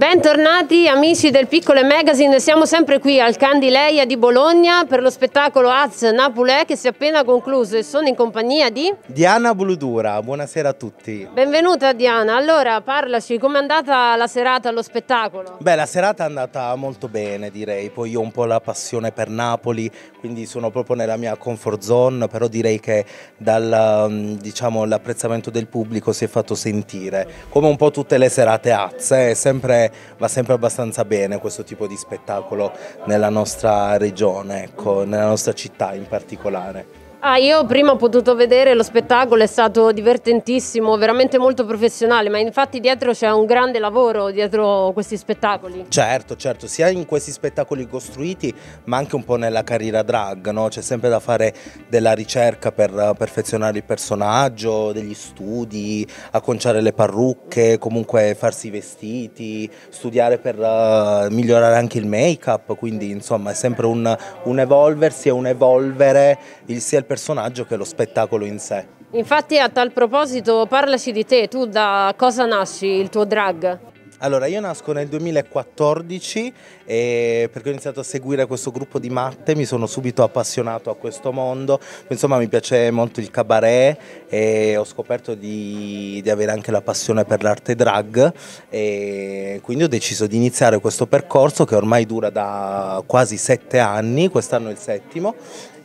Bentornati amici del Piccole Magazine, siamo sempre qui al Candileia di Bologna per lo spettacolo Az Napulè che si è appena concluso e sono in compagnia di... Diana Bludura, buonasera a tutti. Benvenuta Diana, allora parlaci, com'è andata la serata allo spettacolo? Beh, la serata è andata molto bene direi, poi io ho un po' la passione per Napoli, quindi sono proprio nella mia comfort zone, però direi che dall'apprezzamento mm, diciamo, del pubblico si è fatto sentire, come un po' tutte le serate Az, è eh, sempre va sempre abbastanza bene questo tipo di spettacolo nella nostra regione, ecco, nella nostra città in particolare. Ah, io prima ho potuto vedere lo spettacolo, è stato divertentissimo, veramente molto professionale, ma infatti dietro c'è un grande lavoro dietro questi spettacoli. Certo, certo, sia in questi spettacoli costruiti, ma anche un po' nella carriera drag, no? c'è sempre da fare della ricerca per eh, perfezionare il personaggio, degli studi, acconciare le parrucche, comunque farsi i vestiti, studiare per uh, migliorare anche il make-up, quindi insomma è sempre un, un evolversi e un evolvere il, sia il personaggio che lo spettacolo in sé. Infatti a tal proposito parlaci di te, tu da cosa nasci il tuo drag? Allora, io nasco nel 2014 eh, perché ho iniziato a seguire questo gruppo di matte, mi sono subito appassionato a questo mondo, insomma mi piace molto il cabaret e ho scoperto di, di avere anche la passione per l'arte drag e quindi ho deciso di iniziare questo percorso che ormai dura da quasi sette anni, quest'anno è il settimo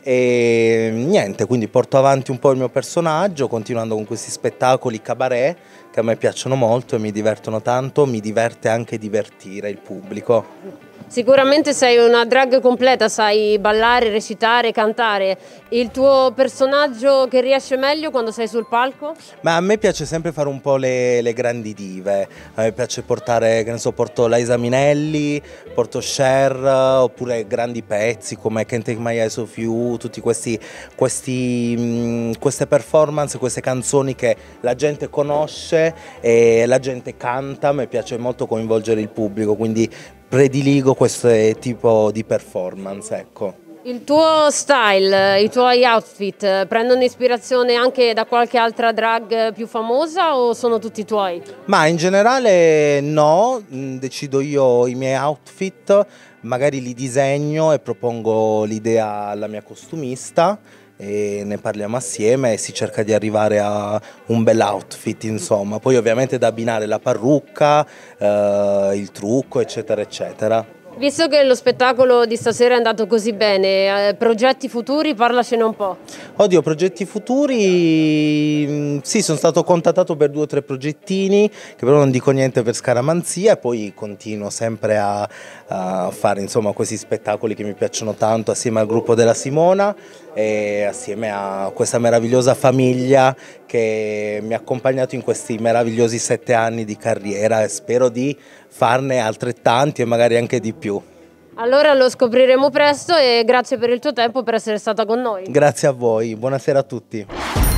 e niente, quindi porto avanti un po' il mio personaggio continuando con questi spettacoli cabaret che a me piacciono molto e mi divertono tanto, mi diverte anche divertire il pubblico. Sicuramente sei una drag completa, sai ballare, recitare, cantare. Il tuo personaggio che riesce meglio quando sei sul palco? Ma a me piace sempre fare un po' le, le grandi dive. A me piace portare, che ne so, porto Laisa Minelli, porto Cher, oppure grandi pezzi come Can't Take My Eyes Off You, tutte mm, queste performance, queste canzoni che la gente conosce e la gente canta. A me piace molto coinvolgere il pubblico, quindi prediligo questo tipo di performance, ecco. Il tuo style, eh, i tuoi outfit eh, prendono ispirazione anche da qualche altra drag eh, più famosa o sono tutti tuoi? Ma in generale no, mm, decido io i miei outfit, magari li disegno e propongo l'idea alla mia costumista e ne parliamo assieme e si cerca di arrivare a un bel outfit insomma poi ovviamente da abbinare la parrucca eh, il trucco eccetera eccetera Visto che lo spettacolo di stasera è andato così bene, eh, progetti futuri, parlacene un po'. Oddio, progetti futuri, mm, sì, sono stato contattato per due o tre progettini, che però non dico niente per scaramanzia e poi continuo sempre a, a fare insomma, questi spettacoli che mi piacciono tanto assieme al gruppo della Simona e assieme a questa meravigliosa famiglia che mi ha accompagnato in questi meravigliosi sette anni di carriera e spero di farne altrettanti e magari anche di più. Allora lo scopriremo presto e grazie per il tuo tempo per essere stata con noi. Grazie a voi, buonasera a tutti.